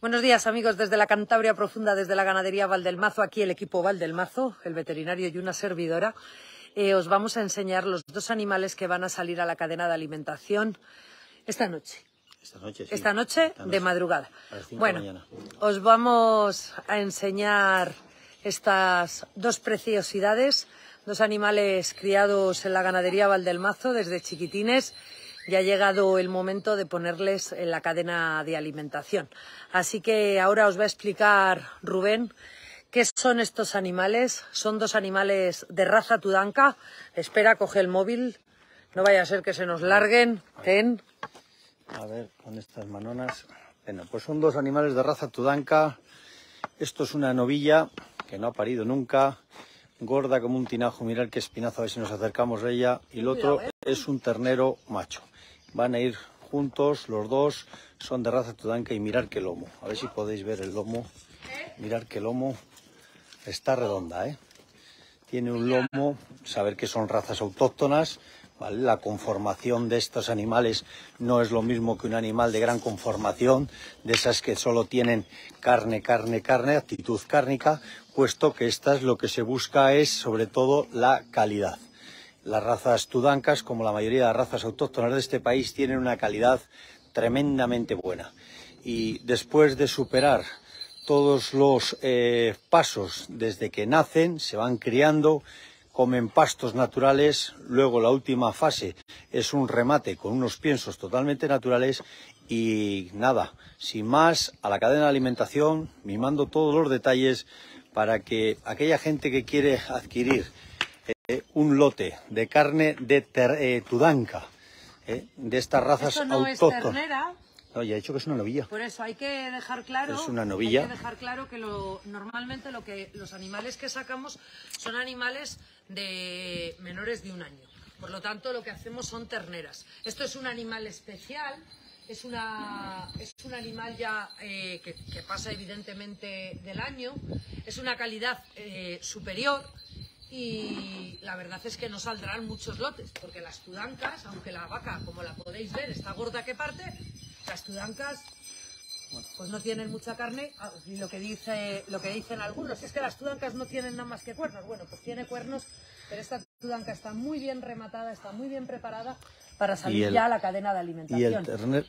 Buenos días amigos desde la Cantabria Profunda, desde la ganadería Valdelmazo, aquí el equipo Valdelmazo, el veterinario y una servidora. Eh, os vamos a enseñar los dos animales que van a salir a la cadena de alimentación esta noche. Esta noche, esta noche, de madrugada. bueno, os vamos a enseñar estas dos preciosidades, dos animales criados en la ganadería Valdelmazo desde chiquitines ya ha llegado el momento de ponerles en la cadena de alimentación. Así que ahora os va a explicar Rubén qué son estos animales. Son dos animales de raza tudanca. Espera, coge el móvil. No vaya a ser que se nos larguen. Ten. A ver, con estas manonas. Bueno, pues son dos animales de raza tudanca. Esto es una novilla que no ha parido nunca, gorda como un tinajo. Mirad qué espinazo, a ver si nos acercamos a ella. Y el otro eh. es un ternero macho van a ir juntos los dos, son de raza tudanca y mirar qué lomo. A ver si podéis ver el lomo. Mirar qué lomo está redonda, ¿eh? Tiene un lomo, saber que son razas autóctonas, La conformación de estos animales no es lo mismo que un animal de gran conformación, de esas que solo tienen carne, carne, carne, actitud cárnica, puesto que estas lo que se busca es sobre todo la calidad. Las razas tudancas, como la mayoría de las razas autóctonas de este país, tienen una calidad tremendamente buena. Y después de superar todos los eh, pasos desde que nacen, se van criando, comen pastos naturales, luego la última fase es un remate con unos piensos totalmente naturales y nada, sin más, a la cadena de alimentación, mimando todos los detalles para que aquella gente que quiere adquirir eh, un lote de carne de ter, eh, Tudanca, eh, de estas razas no autóctonas. No, ya he dicho que es una novilla. Por eso hay que dejar claro. Es una novilla. Hay que dejar claro que normalmente lo que, los animales que sacamos son animales de menores de un año. Por lo tanto, lo que hacemos son terneras. Esto es un animal especial. Es, una, es un animal ya que, pasa evidentemente del año, es una calidad superior, y la verdad es que no saldrán muchos lotes, porque las tudancas, aunque la vaca, como la podéis ver, está gorda que parte, las tudancas pues no tienen mucha carne, ah, y lo que, dice, lo que dicen algunos es que las tudancas no tienen nada más que cuernos, bueno, pues tiene cuernos, pero esta tudanca está muy bien rematada, está muy bien preparada para salir ya a la cadena de alimentación.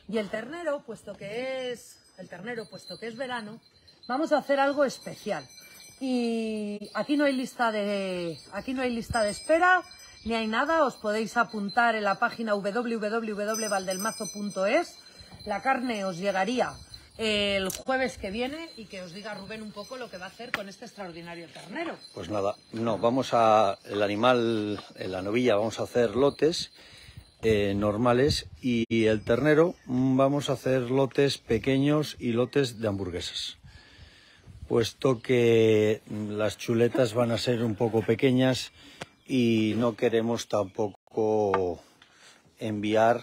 ¿Y y el ternero, puesto que es el ternero, puesto que es verano, vamos a hacer algo especial y aquí no hay lista de aquí no hay lista de espera ni hay nada, os podéis apuntar en la página www.valdelmazo.es. La carne os llegaría eh, el jueves que viene y que os diga Rubén un poco lo que va a hacer con este extraordinario ternero. Pues nada, no, vamos a el animal en eh, la novilla vamos a hacer lotes eh, normales y el ternero mm, vamos a hacer lotes pequeños y lotes de hamburguesas puesto que las chuletas van a ser un poco pequeñas y no queremos tampoco enviar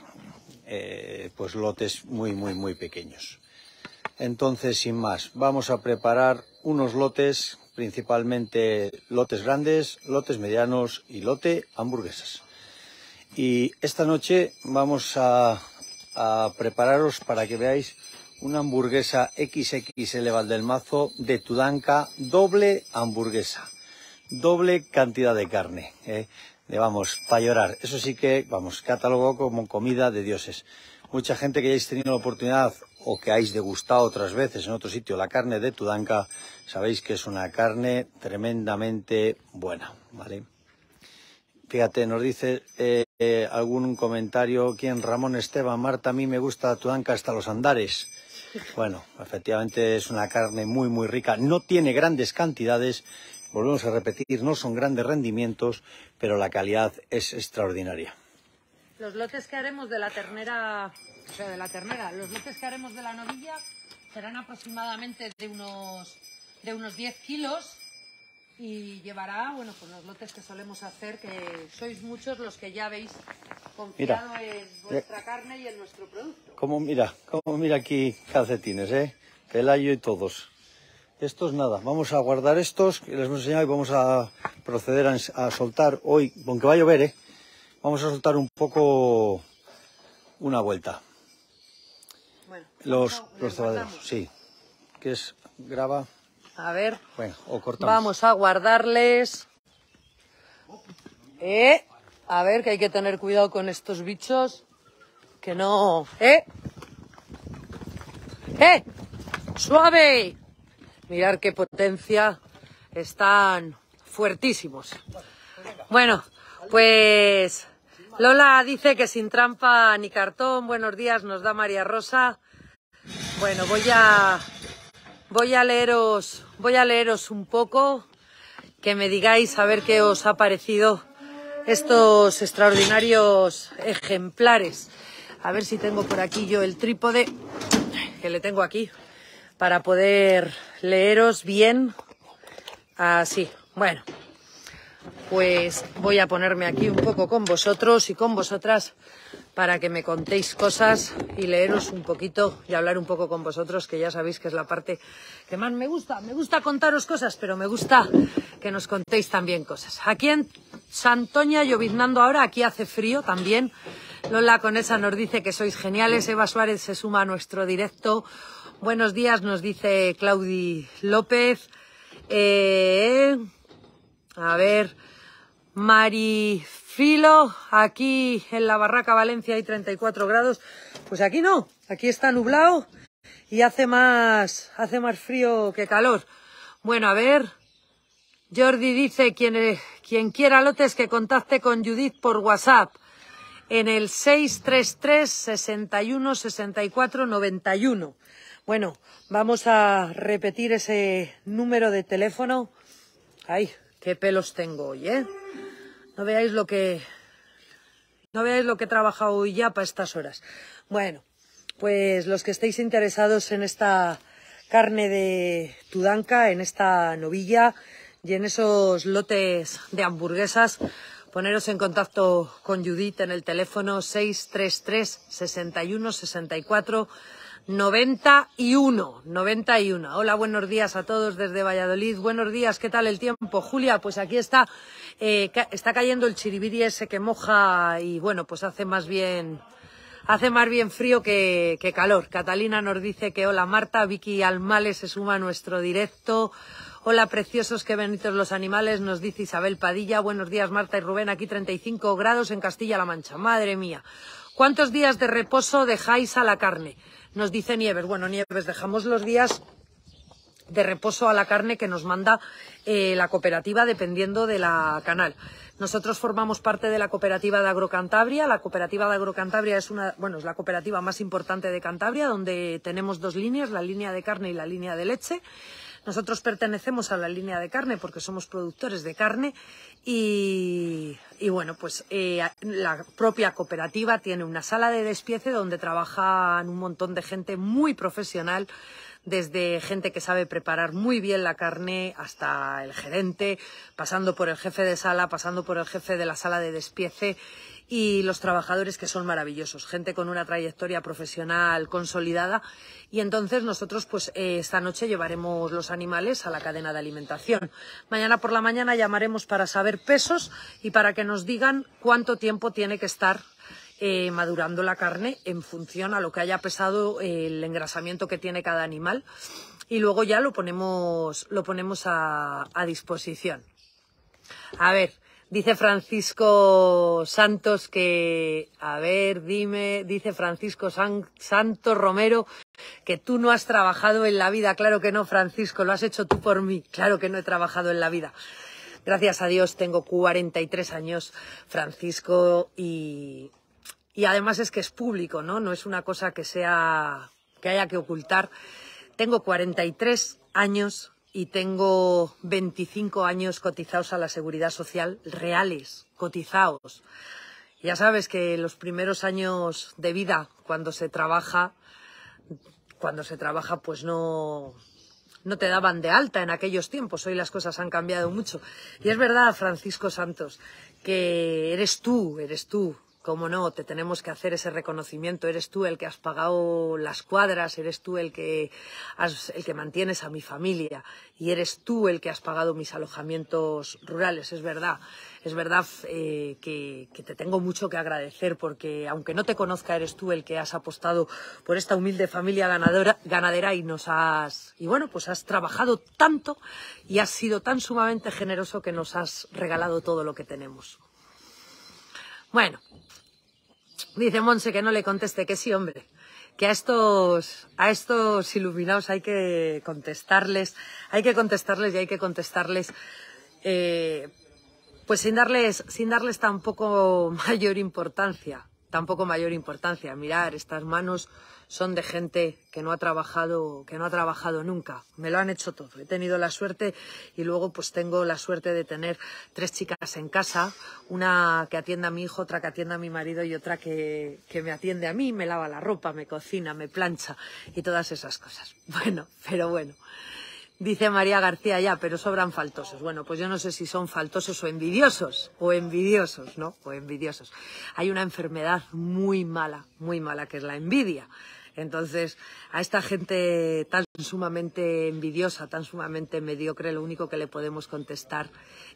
eh, pues lotes muy muy muy pequeños entonces sin más vamos a preparar unos lotes principalmente lotes grandes lotes medianos y lote hamburguesas y esta noche vamos a prepararos para que veáis una hamburguesa XXL mazo de Tudanca, doble hamburguesa, doble cantidad de carne. ¿eh? vamos, para llorar. Eso sí que, vamos, catálogo como comida de dioses. Mucha gente que hayáis tenido la oportunidad o que hayáis degustado otras veces en otro sitio la carne de Tudanca, sabéis que es una carne tremendamente buena, ¿vale? Fíjate, nos dice eh, eh, algún comentario, ¿quién? Ramón Esteban, Marta, a mí me gusta Tudanca hasta los andares. Bueno, efectivamente es una carne muy, muy rica. No tiene grandes cantidades, volvemos a repetir, no son grandes rendimientos, pero la calidad es extraordinaria. Los lotes que haremos de la ternera, o sea, de la ternera, los lotes que haremos de la novilla serán aproximadamente de unos, de unos 10 kilos y llevará, bueno, con pues los lotes que solemos hacer, que sois muchos los que ya veis confiado en eh, vuestra carne y en nuestro producto. Como mira, como mira aquí calcetines, ¿eh? Pelayo y todos. Estos nada, vamos a guardar estos que les hemos enseñado y vamos a proceder a, soltar hoy, aunque va a llover, ¿eh? Vamos a soltar un poco una vuelta. Bueno, los, sí. Que es grava. A ver. Vamos a guardarles. Eh, a ver, que hay que tener cuidado con estos bichos. Que no. ¿Eh? ¡Eh! ¡Suave! Mirar qué potencia. Están fuertísimos. Bueno, pues Lola dice que sin trampa ni cartón. Buenos días, nos da María Rosa. Bueno, voy a Voy a leeros, voy a leeros un poco, que me digáis a ver qué os ha parecido estos extraordinarios ejemplares. A ver si tengo por aquí yo el trípode que le tengo aquí para poder leeros bien. Así, bueno, pues voy a ponerme aquí un poco con vosotros y con vosotras para que me contéis cosas y leeros un poquito y hablar un poco con vosotros, que ya sabéis que es la parte que más me gusta. Me gusta contaros cosas, pero me gusta que nos contéis también cosas. Aquí en Santoña, lloviznando ahora, aquí hace frío también. Lola Conesa nos dice que sois geniales. Eva Suárez se suma a nuestro directo. Buenos días, nos dice Claudi López. Eh, a ver, Marifilo, aquí en la Barraca Valencia hay 34 grados, pues aquí no, aquí está nublado y hace más, frío que calor. Bueno, a ver, Jordi dice, quien, eh, quiera lotes que contacte con Judith por WhatsApp en el 633 61 91. Bueno, vamos a repetir ese número de teléfono. Ay, qué pelos tengo hoy, ¿eh? No veáis lo que... No veáis lo que he trabajado ya para estas horas. Bueno, pues los que estéis interesados en esta carne de Tudanca, en esta novilla y en esos lotes de hamburguesas, poneros en contacto con Judith en el teléfono 633 6164 91, 91. Hola, buenos días a todos desde Valladolid. Buenos días, ¿qué tal el tiempo? Julia, pues aquí está, eh, está cayendo el chiribiri ese que moja y bueno, pues hace más bien, hace más bien frío que, calor. Catalina nos dice que hola Marta, Vicky Almales se suma a nuestro directo. Hola, preciosos, qué benditos los animales, nos dice Isabel Padilla. Buenos días, Marta y Rubén, aquí 35 grados en Castilla-La Mancha. Madre mía. ¿Cuántos días de reposo dejáis a la carne? Nos dice Nieves, bueno, Nieves, dejamos los días de reposo a la carne que nos manda eh, la cooperativa dependiendo de la canal. Nosotros formamos parte de la cooperativa de Agrocantabria. La cooperativa de Agrocantabria es una, bueno, es la cooperativa más importante de Cantabria, donde tenemos dos líneas, la línea de carne y la línea de leche. Nosotros pertenecemos a la línea de carne porque somos productores de carne y, bueno, pues eh, la propia cooperativa tiene una sala de despiece donde trabajan un montón de gente muy profesional desde gente que sabe preparar muy bien la carne hasta el gerente, pasando por el jefe de sala, pasando por el jefe de la sala de despiece y los trabajadores que son maravillosos, gente con una trayectoria profesional consolidada. Y entonces nosotros, pues eh, esta noche llevaremos los animales a la cadena de alimentación. Mañana por la mañana llamaremos para saber pesos y para que nos digan cuánto tiempo tiene que estar eh, madurando la carne en función a lo que haya pesado eh, el engrasamiento que tiene cada animal y luego ya lo ponemos, lo ponemos a disposición. A ver, Dice Francisco Santos que, a ver, dime, dice Francisco Santos Romero que tú no has trabajado en la vida. Claro que no, Francisco, lo has hecho tú por mí. Claro que no he trabajado en la vida. Gracias a Dios tengo 43 años, Francisco, y, y además es que es público, ¿no? No es una cosa que sea, que haya que ocultar. Tengo 43 años y tengo 25 años cotizados a la seguridad social, reales, cotizados. Ya sabes que los primeros años de vida, cuando se trabaja, cuando se trabaja, pues no, no te daban de alta en aquellos tiempos. Hoy las cosas han cambiado mucho. Y es verdad, Francisco Santos, que eres tú, eres tú cómo no, te tenemos que hacer ese reconocimiento, eres tú el que has pagado las cuadras, eres tú el que, el que mantienes a mi familia y eres tú el que has pagado mis alojamientos rurales, es verdad. Es verdad eh, que, te tengo mucho que agradecer porque aunque no te conozca eres tú el que has apostado por esta humilde familia ganadera y nos has y bueno pues has trabajado tanto y has sido tan sumamente generoso que nos has regalado todo lo que tenemos. Bueno, Dice Monse que no le conteste, que sí, hombre. Que a estos, a estos iluminados hay que contestarles, hay que contestarles y hay que contestarles, eh, pues sin darles, sin darles tampoco mayor importancia tampoco mayor importancia. Mirar, estas manos son de gente que no ha trabajado, que no ha trabajado nunca. Me lo han hecho todo. He tenido la suerte y luego pues tengo la suerte de tener tres chicas en casa, una que atienda a mi hijo, otra que atienda a mi marido y otra que me atiende a mí, me lava la ropa, me cocina, me plancha y todas esas cosas. Bueno, pero bueno. Dice María García ya, pero sobran faltosos. Bueno, pues yo no sé si son faltosos o envidiosos, o envidiosos, ¿no? O envidiosos. Hay una enfermedad muy mala, muy mala, que es la envidia. Entonces, a esta gente tan sumamente envidiosa, tan sumamente mediocre, lo único que le podemos contestar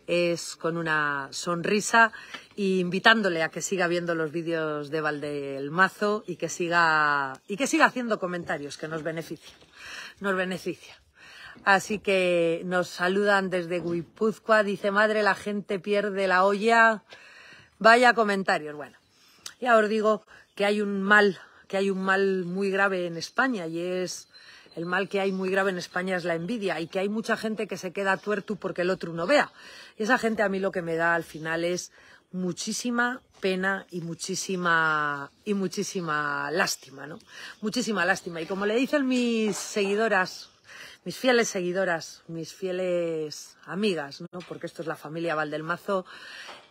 es con una sonrisa e invitándole a que siga viendo los vídeos de Valdelmazo y que siga, y que siga haciendo comentarios que nos benefician. Nos beneficia. Así que nos saludan desde Guipúzcoa. Dice, madre, la gente pierde la olla. Vaya comentarios. Bueno, ya os digo que hay un mal, que hay un mal muy grave en España y es el mal que hay muy grave en España es la envidia y que hay mucha gente que se queda tuerto porque el otro no vea. Y esa gente a mí lo que me da al final es muchísima pena y muchísima y muchísima lástima, ¿no? Muchísima lástima y como le dicen mis seguidoras mis fieles seguidoras, mis fieles amigas, ¿no? porque esto es la familia Valdelmazo,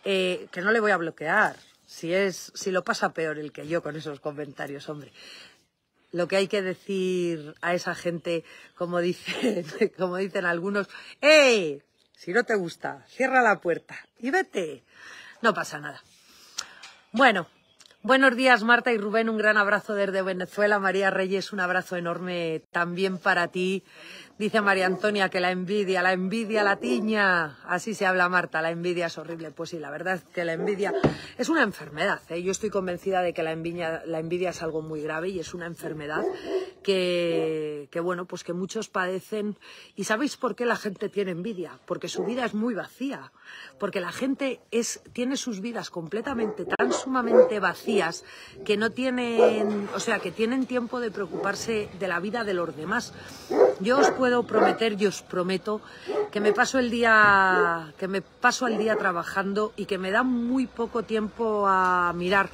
eh, que no le voy a bloquear, si, es, si lo pasa peor el que yo con esos comentarios, hombre. Lo que hay que decir a esa gente, como dicen, como dicen algunos, ¡eh! Si no te gusta, cierra la puerta y vete. No pasa nada. Bueno, Buenos días, Marta y Rubén. Un gran abrazo desde Venezuela. María Reyes, un abrazo enorme también para ti. Dice María Antonia que la envidia, la envidia la tiña. Así se habla Marta, la envidia es horrible. Pues sí, la verdad es que la envidia es una enfermedad. ¿eh? Yo estoy convencida de que la envidia, la envidia es algo muy grave y es una enfermedad que, bueno, pues que muchos padecen. ¿Y sabéis por qué la gente tiene envidia? Porque su vida es muy vacía. Porque la gente es, tiene sus vidas completamente, tan sumamente vacías, que no tienen, o sea, que tienen tiempo de preocuparse de la vida de los demás. Yo os puedo prometer y os prometo que me paso el día, que me paso el día trabajando y que me da muy poco tiempo a mirar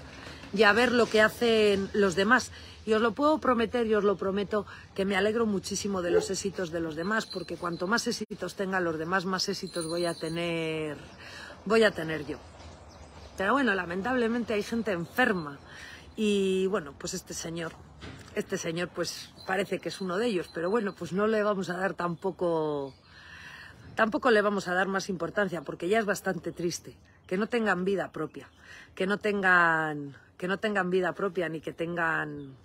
y a ver lo que hacen los demás. Y os lo puedo prometer y os lo prometo que me alegro muchísimo de los éxitos de los demás, porque cuanto más éxitos tengan los demás, más éxitos voy a tener, voy a tener yo. Pero bueno, lamentablemente hay gente enferma. Y bueno, pues este señor este señor pues parece que es uno de ellos, pero bueno, pues no le vamos a dar tampoco tampoco le vamos a dar más importancia porque ya es bastante triste que no tengan vida propia, que no tengan que no tengan vida propia ni que tengan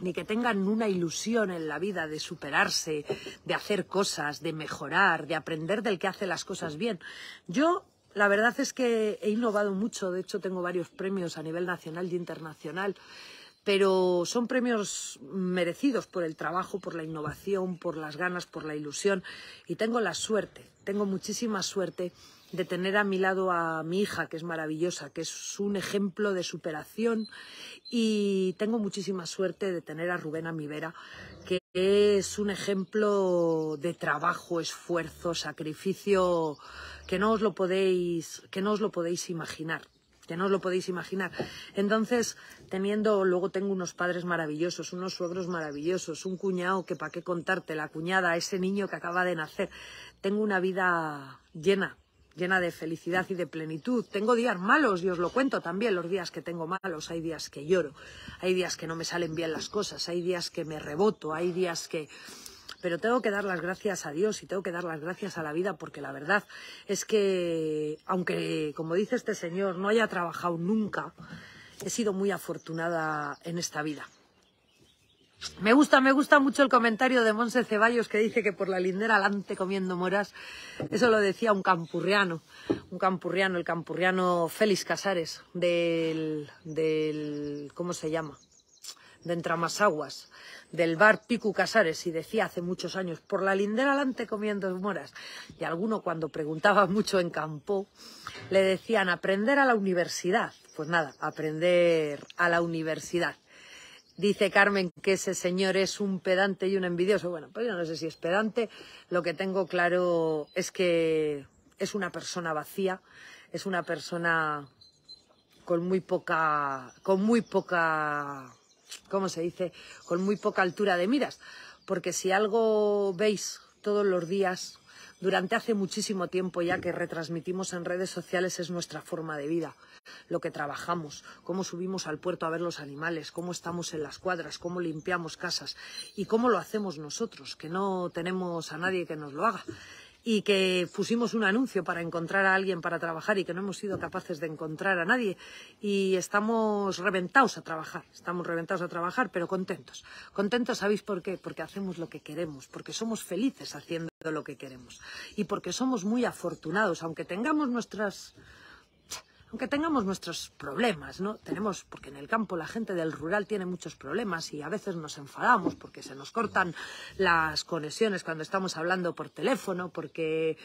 ni que tengan una ilusión en la vida de superarse, de hacer cosas, de mejorar, de aprender del que hace las cosas bien. Yo la verdad es que he innovado mucho, de hecho tengo varios premios a nivel nacional y internacional pero son premios merecidos por el trabajo, por la innovación, por las ganas, por la ilusión. Y tengo la suerte, tengo muchísima suerte de tener a mi lado a mi hija, que es maravillosa, que es un ejemplo de superación. Y tengo muchísima suerte de tener a Rubén Amivera, que es un ejemplo de trabajo, esfuerzo, sacrificio, que no os lo podéis, que no os lo podéis imaginar que no os lo podéis imaginar. Entonces, teniendo, luego tengo unos padres maravillosos, unos suegros maravillosos, un cuñado que para qué contarte, la cuñada, ese niño que acaba de nacer. Tengo una vida llena, llena de felicidad y de plenitud. Tengo días malos y os lo cuento también, los días que tengo malos. Hay días que lloro, hay días que no me salen bien las cosas, hay días que me reboto, hay días que pero tengo que dar las gracias a Dios y tengo que dar las gracias a la vida porque la verdad es que, aunque, como dice este señor, no haya trabajado nunca, he sido muy afortunada en esta vida. Me gusta, me gusta mucho el comentario de Monse Ceballos que dice que por la lindera alante comiendo moras. Eso lo decía un campurriano, un campurriano, el campurriano Félix Casares, del, del, ¿cómo se llama? de Entramasaguas, del bar Picu Casares, y decía hace muchos años, por la lindera alante comiendo moras. Y alguno cuando preguntaba mucho en campo, le decían aprender a la universidad. Pues nada, aprender a la universidad. Dice Carmen que ese señor es un pedante y un envidioso. Bueno, pues yo no sé si es pedante. Lo que tengo claro es que es una persona vacía, es una persona con muy poca, con muy poca ¿cómo se dice?, con muy poca altura de miras. Porque si algo veis todos los días, durante hace muchísimo tiempo ya que retransmitimos en redes sociales es nuestra forma de vida, lo que trabajamos, cómo subimos al puerto a ver los animales, cómo estamos en las cuadras, cómo limpiamos casas y cómo lo hacemos nosotros, que no tenemos a nadie que nos lo haga y que pusimos un anuncio para encontrar a alguien para trabajar y que no hemos sido capaces de encontrar a nadie. Y estamos reventados a trabajar, estamos reventados a trabajar, pero contentos. Contentos, ¿sabéis por qué? Porque hacemos lo que queremos, porque somos felices haciendo lo que queremos y porque somos muy afortunados, aunque tengamos nuestras aunque tengamos nuestros problemas, ¿no? Tenemos, porque en el campo la gente del rural tiene muchos problemas y a veces nos enfadamos porque se nos cortan las conexiones cuando estamos hablando por teléfono, porque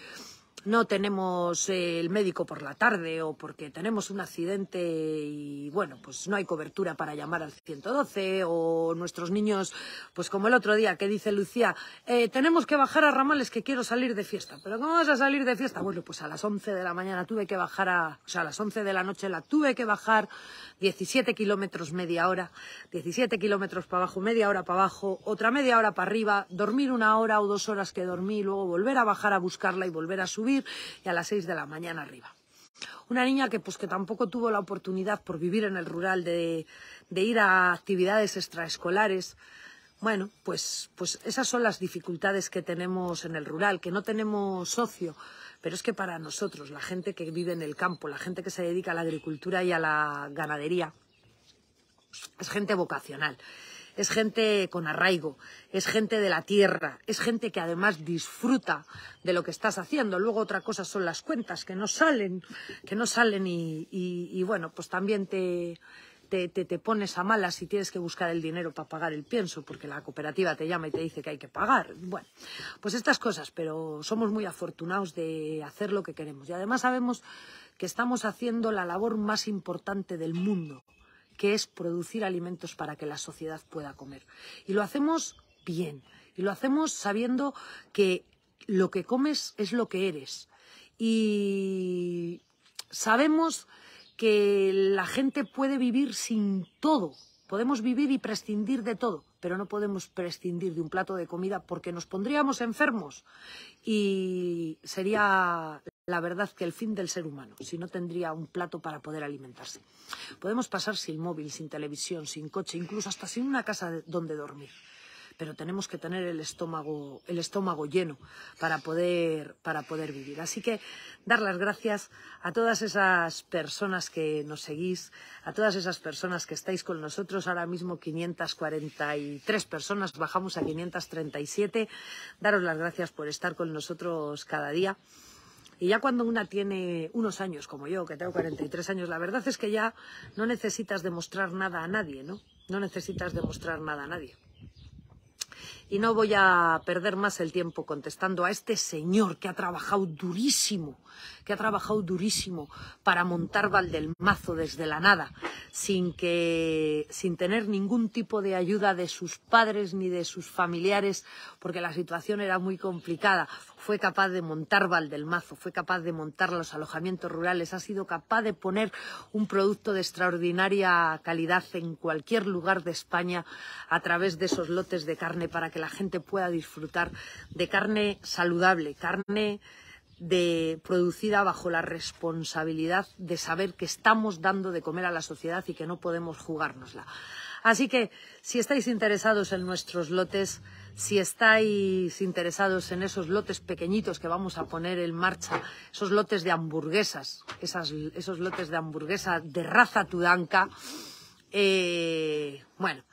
no tenemos eh, el médico por la tarde o porque tenemos un accidente y bueno, pues no hay cobertura para llamar al 112 o nuestros niños, pues como el otro día que dice Lucía, eh, tenemos que bajar a Ramales que quiero salir de fiesta. ¿Pero cómo vas a salir de fiesta? Bueno, pues a las 11 de la mañana tuve que bajar a, o sea, a las 11 de la noche la tuve que bajar 17 kilómetros media hora, 17 kilómetros para abajo, media hora para abajo, otra media hora para arriba, dormir una hora o dos horas que dormí, luego volver a bajar a buscarla y volver a subir y a las seis de la mañana arriba. Una niña que, pues, que tampoco tuvo la oportunidad por vivir en el rural de, ir a actividades extraescolares. Bueno, pues, pues esas son las dificultades que tenemos en el rural, que no tenemos socio, pero es que para nosotros, la gente que vive en el campo, la gente que se dedica a la agricultura y a la ganadería, es gente vocacional es gente con arraigo, es gente de la tierra, es gente que además disfruta de lo que estás haciendo. Luego otra cosa son las cuentas que no salen, que no salen y, bueno, pues también te, te, te, pones a malas si tienes que buscar el dinero para pagar el pienso, porque la cooperativa te llama y te dice que hay que pagar. Bueno, pues estas cosas, pero somos muy afortunados de hacer lo que queremos. Y además sabemos que estamos haciendo la labor más importante del mundo, que es producir alimentos para que la sociedad pueda comer. Y lo hacemos bien, y lo hacemos sabiendo que lo que comes es lo que eres. Y sabemos que la gente puede vivir sin todo, Podemos vivir y prescindir de todo, pero no podemos prescindir de un plato de comida porque nos pondríamos enfermos y sería la verdad que el fin del ser humano, si no tendría un plato para poder alimentarse. Podemos pasar sin móvil, sin televisión, sin coche, incluso hasta sin una casa donde dormir pero tenemos que tener el estómago, el estómago lleno para poder, para poder vivir. Así que dar las gracias a todas esas personas que nos seguís, a todas esas personas que estáis con nosotros. Ahora mismo 543 personas, bajamos a 537. Daros las gracias por estar con nosotros cada día. Y ya cuando una tiene unos años, como yo, que tengo 43 años, la verdad es que ya no necesitas demostrar nada a nadie, ¿no? No necesitas demostrar nada a nadie y no voy a perder más el tiempo contestando a este señor que ha trabajado durísimo, que ha trabajado durísimo para montar Valdelmazo desde la nada, sin sin tener ningún tipo de ayuda de sus padres ni de sus familiares, porque la situación era muy complicada fue capaz de montar Valdelmazo, fue capaz de montar los alojamientos rurales, ha sido capaz de poner un producto de extraordinaria calidad en cualquier lugar de España a través de esos lotes de carne para que la gente pueda disfrutar de carne saludable, carne de, producida bajo la responsabilidad de saber que estamos dando de comer a la sociedad y que no podemos jugárnosla. Así que si estáis interesados en nuestros lotes, si estáis interesados en esos lotes pequeñitos que vamos a poner en marcha, esos lotes de hamburguesas, esos lotes de hamburguesa de raza tudanca, eh, bueno,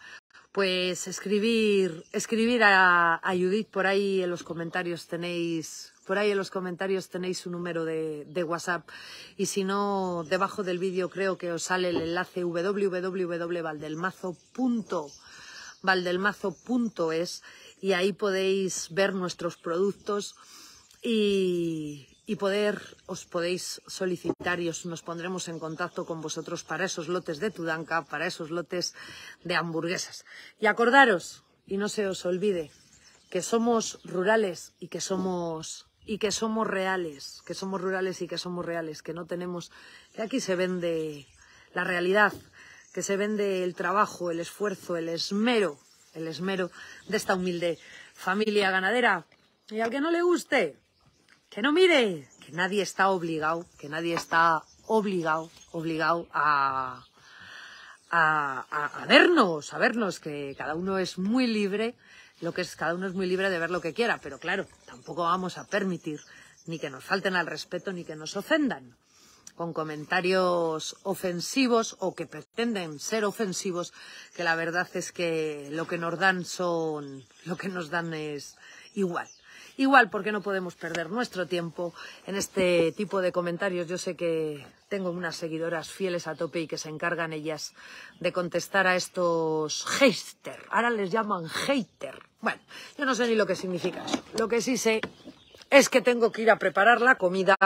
pues escribir, escribir a, Judith, por ahí en los comentarios tenéis, por ahí en los comentarios tenéis su número de, WhatsApp y si no, debajo del vídeo creo que os sale el enlace www.valdelmazo.valdelmazo.es y ahí podéis ver nuestros productos y, poder, os podéis solicitar y nos pondremos en contacto con vosotros para esos lotes de Tudanca, para esos lotes de hamburguesas. Y acordaros, y no se os olvide, que somos rurales y que somos y que somos reales, que somos rurales y que somos reales, que no tenemos, que aquí se vende la realidad, que se vende el trabajo, el esfuerzo, el esmero el esmero de esta humilde familia ganadera. Y al que no le guste, que no mire, que nadie está obligado, que nadie está obligado, obligado a, a, vernos, a vernos, que cada uno es muy libre, lo que es, cada uno es muy libre de ver lo que quiera, pero claro, tampoco vamos a permitir ni que nos falten al respeto ni que nos ofendan con comentarios ofensivos o que pretenden ser ofensivos, que la verdad es que lo que nos dan son, lo que nos dan es igual. Igual porque no podemos perder nuestro tiempo en este tipo de comentarios. Yo sé que tengo unas seguidoras fieles a tope y que se encargan ellas de contestar a estos hater. Ahora les llaman hater. Bueno, yo no sé ni lo que significa eso. Lo que sí sé es que tengo que ir a preparar la comida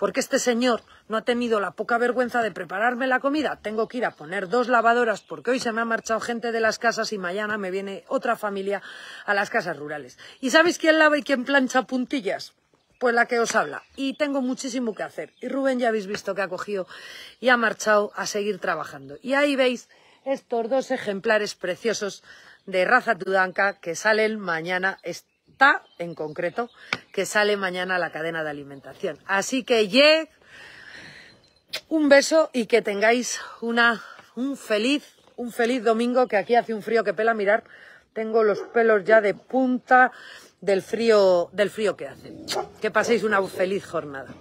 porque este señor no ha tenido la poca vergüenza de prepararme la comida. Tengo que ir a poner dos lavadoras porque hoy se me ha marchado gente de las casas y mañana me viene otra familia a las casas rurales. ¿Y sabéis quién lava y quién plancha puntillas? Pues la que os habla. Y tengo muchísimo que hacer. Y Rubén ya habéis visto que ha cogido y ha marchado a seguir trabajando. Y ahí veis estos dos ejemplares preciosos de raza tudanca que salen mañana. Este en concreto, que sale mañana la cadena de alimentación. Así que, ye, un beso y que tengáis una, un feliz, un feliz domingo, que aquí hace un frío que pela mirar. Tengo los pelos ya de punta del frío, del frío que hace. Que paséis una feliz jornada.